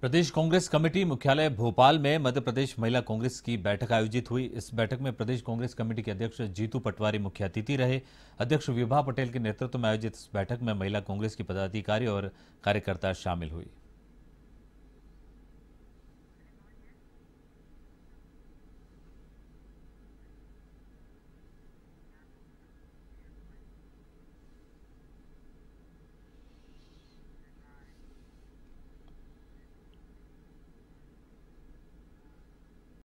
प्रदेश Congress committee मुख्यालय भोपाल में मध्य प्रदेश महिला कांग्रेस की बैठक आयोजित हुई इस बैठक में प्रदेश कांग्रेस कमेटी के अध्यक्ष जीतू पटवारी मुख्य अतिथि रहे अध्यक्ष विभा पटेल के नेतृत्व में आयोजित इस बैठक में महिला कांग्रेस की पदाधिकारी और कार्यकर्ता शामिल हुई